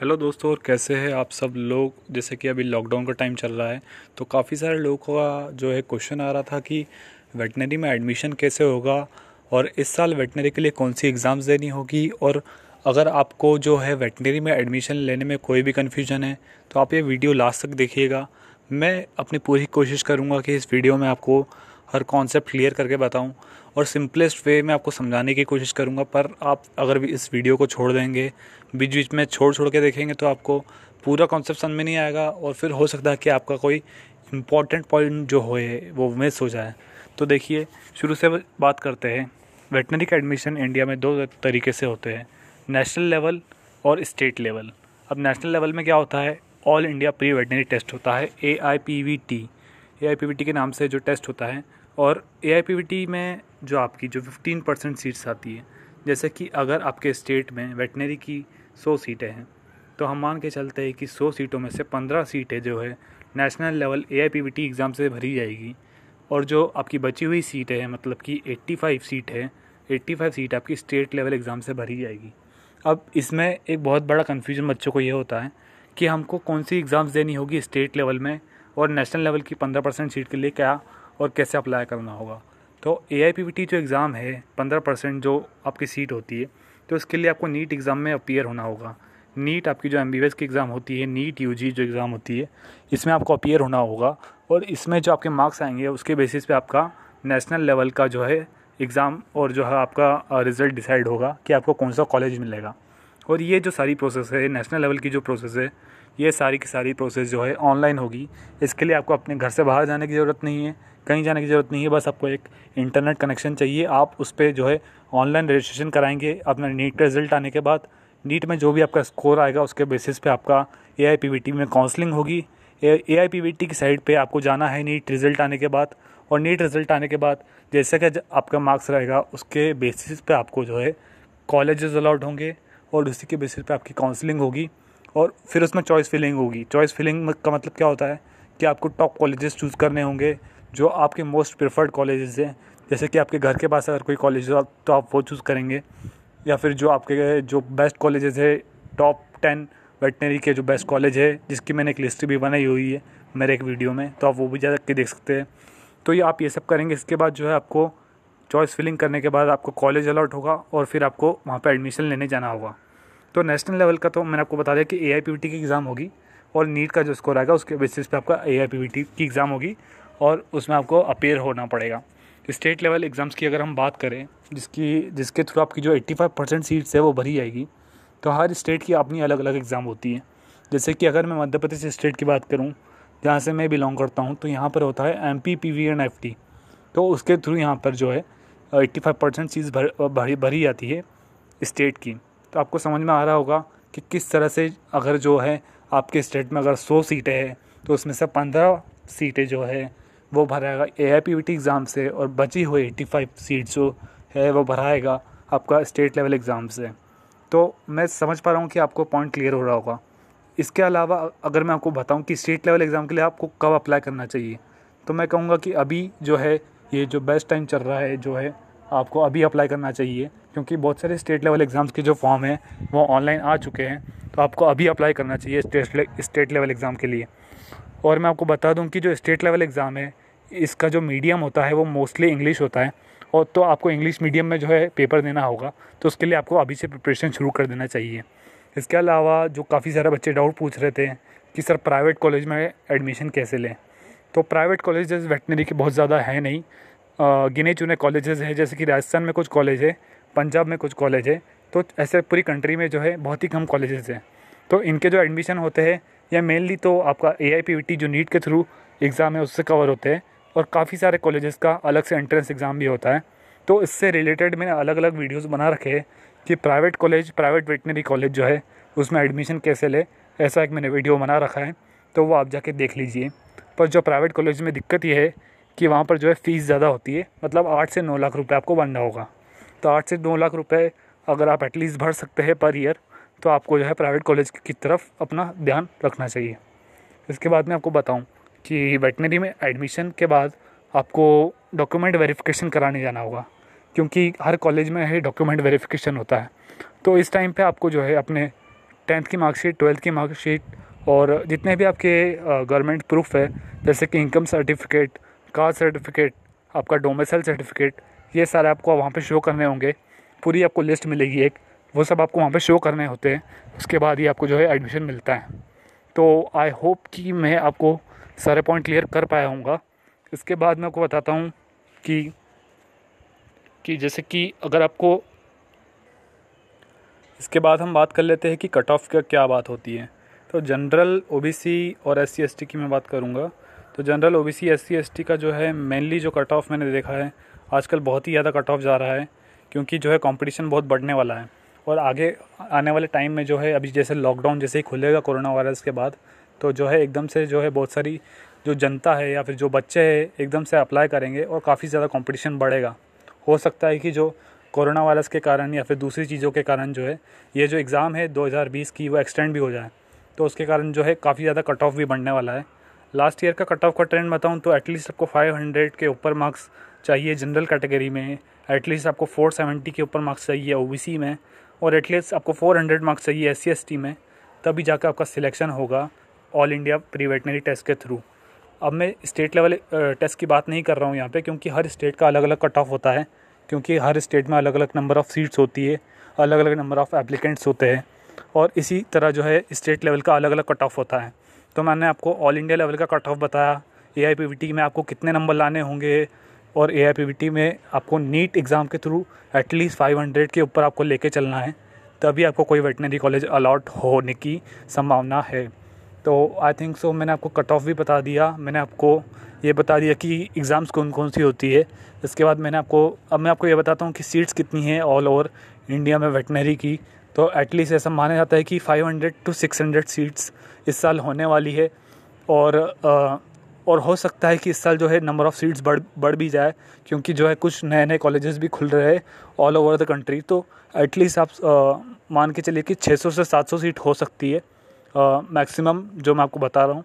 hello दोस्तों और कैसे हैं आप सब लोग जैसे कि अभी लॉकडाउन का टाइम चल रहा है तो काफ़ी सारे लोगों का जो है क्वेश्चन आ रहा था कि वेटनरी में एडमिशन कैसे होगा और इस साल वेटनरी के लिए कौन सी एग्ज़ाम्स देनी होगी और अगर आपको जो है वेटनरी में एडमिशन लेने में कोई भी कन्फ्यूजन है तो आप ये वीडियो लास्ट तक देखिएगा मैं अपनी पूरी कोशिश करूँगा कि इस वीडियो में आपको हर कॉन्सेप्ट क्लियर करके बताऊँ और सिंपलेस्ट वे में आपको समझाने की कोशिश करूँगा पर आप अगर भी इस वीडियो को छोड़ देंगे बीच बीच में छोड़ छोड़ के देखेंगे तो आपको पूरा कॉन्सेप्ट समझ में नहीं आएगा और फिर हो सकता है कि आपका कोई इम्पॉर्टेंट पॉइंट जो हो वो मिस हो जाए तो देखिए शुरू से बात करते हैं वेटनरी का एडमिशन इंडिया में दो तरीके से होते हैं नेशनल लेवल और स्टेट लेवल अब नेशनल लेवल में क्या होता है all India pre veterinary test होता है A I P V T A I P V T के नाम से जो टेस्ट होता है और ए में जो आपकी जो फिफ्टीन परसेंट सीट्स आती है जैसे कि अगर आपके स्टेट में वेटनरी की सौ सीटें हैं तो हम मान के चलते हैं कि सौ सीटों में से पंद्रह सीटें जो है नेशनल लेवल ए एग्ज़ाम से भरी जाएगी और जो आपकी बची हुई सीटें हैं मतलब कि एट्टी फाइव सीट है एट्टी फाइव सीट आपकी स्टेट लेवल एग्ज़ाम से भरी जाएगी अब इसमें एक बहुत बड़ा कन्फ्यूजन बच्चों को ये होता है कि हमको कौन सी एग्ज़ाम्स देनी होगी स्टेट लेवल में और नेशनल लेवल की पंद्रह परसेंट सीट के लिए क्या और कैसे अप्लाई करना होगा तो ए आई जो एग्ज़ाम है पंद्रह परसेंट जो आपकी सीट होती है तो इसके लिए आपको नीट एग्ज़ाम में अपियर होना होगा नीट आपकी जो एम बी की एग्ज़ाम होती है नीट यू जो एग्ज़ाम होती है इसमें आपको अपीयर होना होगा और इसमें जो आपके मार्क्स आएंगे उसके बेसिस पे आपका नेशनल लेवल का जो है एग्ज़ाम और जो है आपका रिज़ल्ट डिसाइड होगा कि आपको कौन सा कॉलेज मिलेगा और ये जो सारी प्रोसेस है नेशनल लेवल की जो प्रोसेस है ये सारी की सारी प्रोसेस जो है ऑनलाइन होगी इसके लिए आपको अपने घर से बाहर जाने की ज़रूरत नहीं है कहीं जाने की ज़रूरत नहीं है बस आपको एक इंटरनेट कनेक्शन चाहिए आप उस पर जो है ऑनलाइन रजिस्ट्रेशन कराएंगे अपना नीट का रिज़ल्ट आने के बाद नीट में जो भी आपका स्कोर आएगा उसके बेसिस पे आपका ए आई पी में काउंसलिंग होगी ए आई पी की साइड पे आपको जाना है नीट रिज़ल्ट आने के बाद और नीट रिज़ल्ट आने के बाद जैसे कि आपका मार्क्स रहेगा उसके बेसिस पे आपको जो है कॉलेजेस अलाउड होंगे और उसी के बेसिस पे आपकी काउंसलिंग होगी और फिर उसमें चॉइस फिलिंग होगी चॉइस फिलिंग का मतलब क्या होता है कि आपको टॉप कॉलेजेस चूज़ करने होंगे जो आपके मोस्ट प्रेफर्ड कॉलेजेस हैं जैसे कि आपके घर के पास अगर कोई कॉलेज हो तो आप वो चूज़ करेंगे या फिर जो आपके जो बेस्ट कॉलेजेस है टॉप टेन वेटनरी के जो बेस्ट कॉलेज है जिसकी मैंने एक लिस्ट भी बनाई हुई है मेरे एक वीडियो में तो आप वो भी जा के देख सकते हैं तो ये आप ये सब करेंगे इसके बाद जो है आपको चॉइस फिलिंग करने के बाद आपको कॉलेज अलॉट होगा और फिर आपको वहाँ पर एडमिशन लेने जाना होगा तो नेशनल लेवल का तो मैंने आपको बता दिया कि ए की एग्ज़ाम होगी और नीट का जो स्कोर आएगा उसके बेसिस पे आपका ए की एग्ज़ाम होगी और उसमें आपको अपेयर होना पड़ेगा स्टेट लेवल एग्ज़ाम्स की अगर हम बात करें जिसकी जिसके थ्रू आपकी जो 85 परसेंट सीट्स है वो भरी जाएगी तो हर स्टेट की अपनी अलग अलग एग्ज़ाम होती है जैसे कि अगर मैं मध्य प्रदेश स्टेट की बात करूँ जहाँ से मैं बिलोंग करता हूँ तो यहाँ पर होता है M P P V and F T तो उसके थ्रू यहाँ पर जो है एट्टी फाइव परसेंट चीज़ भर, भरी भरी जाती है स्टेट की तो आपको समझ में आ रहा होगा कि किस तरह से अगर जो है आपके स्टेट में अगर सौ सीटें हैं तो उसमें से पंद्रह सीटें जो है वो भराएगा ए आई पी एग्ज़ाम से और बची हुई एट्टी फाइव सीट जो है वो भराएगा आपका स्टेट लेवल एग्ज़ाम से तो मैं समझ पा रहा हूँ कि आपको पॉइंट क्लियर हो रहा होगा इसके अलावा अगर मैं आपको बताऊँ कि स्टेट लेवल एग्ज़ाम के लिए आपको कब अप्लाई करना चाहिए तो मैं कहूँगा कि अभी जो है ये जो बेस्ट टाइम चल रहा है जो है आपको अभी अप्लाई करना चाहिए क्योंकि बहुत सारे स्टेट लेवल एग्ज़ाम्स के जो फॉर्म हैं वो ऑनलाइन आ चुके हैं तो आपको अभी अप्लाई करना चाहिए स्टेट स्टेट लेवल एग्ज़ाम के लिए और मैं आपको बता दूं कि जो स्टेट लेवल एग्ज़ाम है इसका जो मीडियम होता है वो मोस्टली इंग्लिश होता है और तो आपको इंग्लिश मीडियम में जो है पेपर देना होगा तो उसके लिए आपको अभी से प्रिपरेशन शुरू कर देना चाहिए इसके अलावा जो काफ़ी सारे बच्चे डाउट पूछ रहे थे कि सर प्राइवेट कॉलेज में एडमिशन कैसे लें तो प्राइवेट कॉलेज वेटनरी के बहुत ज़्यादा है नहीं गिने चुने कॉलेजेस हैं जैसे कि राजस्थान में कुछ कॉलेज है पंजाब में कुछ कॉलेज है तो ऐसे पूरी कंट्री में जो है बहुत ही कम कॉलेजेस हैं तो इनके जो एडमिशन होते हैं या मेनली तो आपका ए आई जो नीट के थ्रू एग्ज़ाम है उससे कवर होते हैं और काफ़ी सारे कॉलेजेस का अलग से एंट्रेंस एग्ज़ाम भी होता है तो इससे रिलेटेड मैंने अलग अलग वीडियोस बना रखे हैं कि private college private veterinary college जो है उसमें एडमिशन कैसे ले ऐसा एक मैंने वीडियो बना रखा है तो वो आप जाके देख लीजिए पर जो प्राइवेट कॉलेज में दिक्कत ये है कि वहाँ पर जो है फ़ीस ज़्यादा होती है मतलब आठ से नौ लाख रुपये आपको बनना होगा तो आठ से नौ लाख रुपये अगर आप एटलीस्ट भर सकते हैं पर ईयर तो आपको जो है प्राइवेट कॉलेज की तरफ अपना ध्यान रखना चाहिए इसके बाद मैं आपको बताऊँ कि वेटनरी में एडमिशन के बाद आपको डॉक्यूमेंट वेरिफिकेशन कराने जाना होगा क्योंकि हर कॉलेज में ही डॉक्यूमेंट वेरिफिकेशन होता है तो इस टाइम पे आपको जो है अपने टेंथ की मार्कशीट ट्वेल्थ की मार्कशीट और जितने भी आपके गवर्नमेंट प्रूफ है जैसे कि इनकम सर्टिफिकेट कास्ट सर्टिफिकेट आपका डोमेसल सर्टिफिकेट ये सारे आपको वहाँ पे शो करने होंगे पूरी आपको लिस्ट मिलेगी एक वो सब आपको वहाँ पे शो करने होते हैं उसके बाद ही आपको जो है एडमिशन मिलता है तो आई होप कि मैं आपको सारे पॉइंट क्लियर कर पाया हूँ इसके बाद मैं आपको बताता हूँ कि कि जैसे कि अगर आपको इसके बाद हम बात कर लेते हैं कि कट ऑफ का क्या बात होती है तो जनरल ओ और एस सी की मैं बात करूँगा तो जनरल ओ एस सी का जो है मेनली जो कट ऑफ मैंने देखा है आजकल बहुत ही ज़्यादा कट ऑफ जा रहा है क्योंकि जो है कंपटीशन बहुत बढ़ने वाला है और आगे आने वाले टाइम में जो है अभी जैसे लॉकडाउन जैसे ही खुलेगा कोरोना वायरस के बाद तो जो है एकदम से जो है बहुत सारी जो जनता है या फिर जो बच्चे हैं एकदम से अप्लाई करेंगे और काफ़ी ज़्यादा कंपटीशन बढ़ेगा हो सकता है कि जो कोरोना वायरस के कारण या फिर दूसरी चीज़ों के कारण जो है ये जो एग्ज़ाम है 2020 की वो एक्सटेंड भी हो जाए तो उसके कारण जो है काफ़ी ज़्यादा कट ऑफ भी बढ़ने वाला है लास्ट ईयर का कट ऑफ का ट्रेंड बताऊँ तो एटलीस्ट आपको 500 के ऊपर मार्क्स चाहिए जनरल कैटेगरी में एटलीस्ट आपको 470 के ऊपर मार्क्स चाहिए ओबीसी में और एटलीस्ट आपको 400 मार्क्स चाहिए एस सी में तभी जाकर आपका सिलेक्शन होगा all India pre veterinary test के थ्रू अब मैं स्टेट लेवल टेस्ट की बात नहीं कर रहा हूँ यहाँ पे क्योंकि हर स्टेट का अलग अलग कट ऑफ होता है क्योंकि हर स्टेट में अलग अलग नंबर ऑफ़ सीट्स होती है अलग अलग नंबर ऑफ़ एप्लीकेंट्स होते हैं और इसी तरह जो है स्टेट लेवल का अलग अलग कट ऑफ होता है तो मैंने आपको ऑल इंडिया लेवल का कट ऑफ बताया ए आई पी टी में आपको कितने नंबर लाने होंगे और ए में आपको नीट एग्ज़ाम के थ्रू एटलीस्ट हंड्रेड के ऊपर आपको लेके चलना है तभी आपको कोई वेटनरी कॉलेज अलाट होने की संभावना है तो आई थिंक सो मैंने आपको कट ऑफ भी बता दिया मैंने आपको ये बता दिया कि एग्ज़ाम्स कौन कौन सी होती है इसके बाद मैंने आपको अब मैं आपको ये बताता हूँ कि सीट्स कितनी हैं ऑल ओवर इंडिया में वेटनरी की तो एटलीस्ट ऐसा माना जाता है कि 500 टू 600 सीट्स इस साल होने वाली है और और हो सकता है कि इस साल जो है नंबर ऑफ़ सीट्स बढ़ बढ़ भी जाए क्योंकि जो है कुछ नए नए कॉलेजेस भी खुल रहे हैं ऑल ओवर द कंट्री तो एटलीस्ट आप आ, मान के चलिए कि 600 से 700 सीट हो सकती है मैक्सिमम जो मैं आपको बता रहा हूँ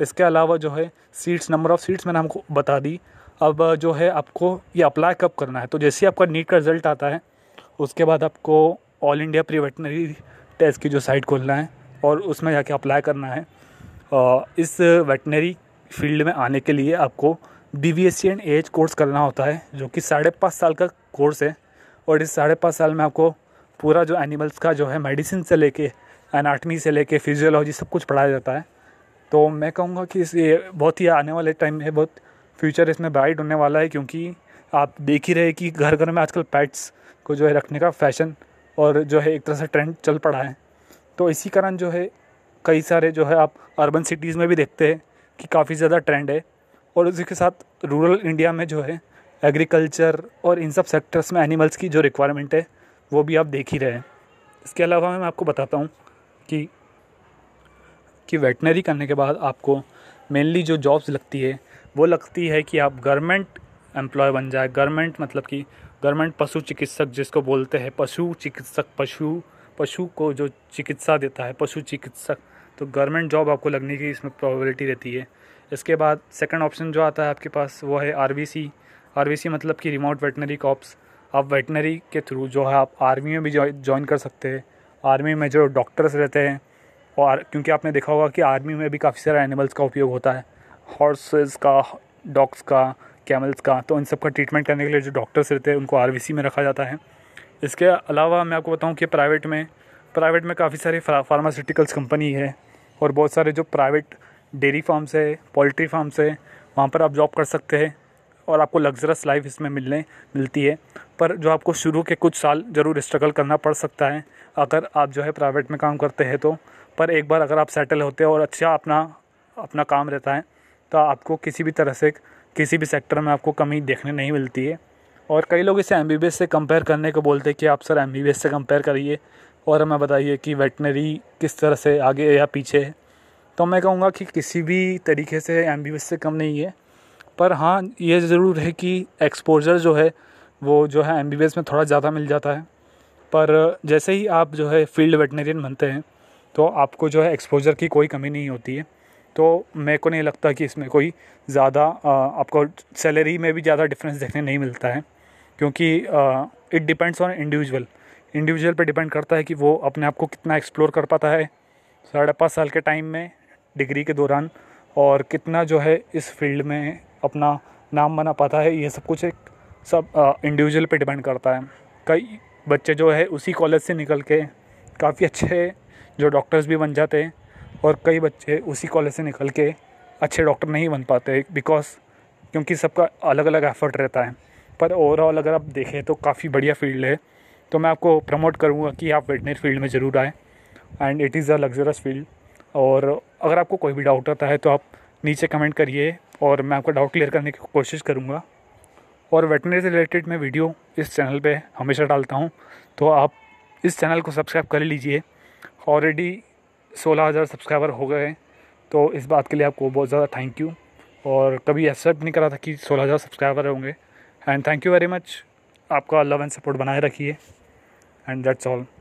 इसके अलावा जो है सीट्स नंबर ऑफ़ सीट्स मैंने हमको बता दी अब जो है आपको ये अप्लाई कब करना है तो जैसे ही आपका नीट का रिज़ल्ट आता है उसके बाद आपको all India pre veterinary test की जो साइट खोलना है और उसमें जाके अप्लाई करना है इस वेटनरी फील्ड में आने के लिए आपको B B S C and H course करना होता है जो कि साढ़े पाँच साल का कोर्स है और इस साढ़े पाँच साल में आपको पूरा जो एनिमल्स का जो है मेडिसिन से लेके एनाटमी से लेके फिजियोलॉजी सब कुछ पढ़ाया जाता है तो मैं कहूँगा कि इस ये बहुत ही आने वाले टाइम में बहुत फ्यूचर इसमें ब्राइट होने वाला है क्योंकि आप देख ही रहे कि घर घर में आजकल पैट्स को जो है रखने का फैशन और जो है एक तरह से ट्रेंड चल पड़ा है तो इसी कारण जो है कई सारे जो है आप अर्बन सिटीज़ में भी देखते हैं की काफ़ी ज़्यादा ट्रेंड है और उसी के साथ रूरल इंडिया में जो है एग्रीकल्चर और इन सब सेक्टर्स में एनिमल्स की जो रिक्वायरमेंट है वो भी आप देख ही रहे हैं इसके अलावा मैं आपको बताता हूँ कि कि वेटनरी करने के बाद आपको मेनली जो जॉब्स लगती है वो लगती है कि आप गवर्नमेंट एम्प्लॉय बन जाए गवर्नमेंट मतलब कि गवर्नमेंट पशु चिकित्सक जिसको बोलते हैं पशु चिकित्सक पशु पशु को जो चिकित्सा देता है पशु चिकित्सक तो गवर्नमेंट जॉब आपको लगने की इसमें प्रॉबिलिटी रहती है इसके बाद सेकंड ऑप्शन जो आता है आपके पास वो है वी सी मतलब कि रिमोट वेटनरी कॉप्स आप वेटनरी के थ्रू जो है आप आर्मी में भी ज्वाइन कर सकते हैं आर्मी में जो डॉक्टर्स रहते हैं और क्योंकि आपने देखा होगा कि आर्मी में भी काफ़ी सारे एनिमल्स का उपयोग होता है हॉर्सेस का डॉग्स का कैमल्स का तो इन सब का ट्रीटमेंट करने के लिए जो डॉक्टर्स रहते हैं उनको आर में रखा जाता है इसके अलावा मैं आपको बताऊँ कि प्राइवेट में प्राइवेट में काफ़ी सारी फार्मास्यूटिकल्स कंपनी है और बहुत सारे जो प्राइवेट डेयरी फार्म्स है पोल्ट्री फार्म्स है वहाँ पर आप जॉब कर सकते हैं और आपको लग्जरस लाइफ इसमें मिलने मिलती है पर जो आपको शुरू के कुछ साल ज़रूर स्ट्रगल करना पड़ सकता है अगर आप जो है प्राइवेट में काम करते हैं तो पर एक बार अगर आप सेटल होते हैं और अच्छा अपना अपना काम रहता है तो आपको किसी भी तरह से किसी भी सेक्टर में आपको कमी देखने नहीं मिलती है और कई लोग इसे एम से कंपेयर करने को बोलते हैं कि आप सर एम से कंपेयर करिए और हमें बताइए कि वेटनरी किस तरह से आगे या पीछे है तो मैं कहूँगा कि किसी भी तरीके से एम से कम नहीं है पर हाँ ये ज़रूर है कि एक्सपोजर जो है वो जो है एम में थोड़ा ज़्यादा मिल जाता है पर जैसे ही आप जो है फील्ड वेटनरियन बनते हैं तो आपको जो है एक्सपोजर की कोई कमी नहीं होती है तो मेरे को नहीं लगता कि इसमें कोई ज़्यादा आपको सैलरी में भी ज़्यादा डिफरेंस देखने नहीं मिलता है क्योंकि it depends on individual individual पे डिपेंड करता है कि वो अपने आप को कितना एक्सप्लोर कर पाता है साढ़े पाँच साल के टाइम में डिग्री के दौरान और कितना जो है इस फील्ड में अपना नाम बना पाता है ये सब कुछ एक सब इंडिविजुअल पे डिपेंड करता है कई बच्चे जो है उसी कॉलेज से निकल के काफ़ी अच्छे जो डॉक्टर्स भी बन जाते हैं और कई बच्चे उसी कॉलेज से निकल के अच्छे डॉक्टर नहीं बन पाते बिकॉज क्योंकि सबका अलग अलग एफर्ट रहता है पर ओवरऑल अगर आप देखें तो काफ़ी बढ़िया फील्ड है तो मैं आपको प्रमोट करूँगा कि आप वेटनरी फील्ड में ज़रूर आएँ and it is a luxurious field और अगर आपको कोई भी डाउट आता है तो आप नीचे कमेंट करिए और मैं आपका डाउट क्लियर करने की कोशिश करूँगा और वेटनरी से रिलेटेड मैं वीडियो इस चैनल पे हमेशा डालता हूँ तो आप इस चैनल को सब्सक्राइब कर लीजिए ऑलरेडी सोलह हज़ार सब्सक्राइबर हो गए तो इस बात के लिए आपको बहुत ज़्यादा थैंक यू और कभी एक्सेप्ट नहीं करा था कि सोलह हज़ार सब्सक्राइबर होंगे and thank you very much आपका लव एंड सपोर्ट बनाए रखिए and that's all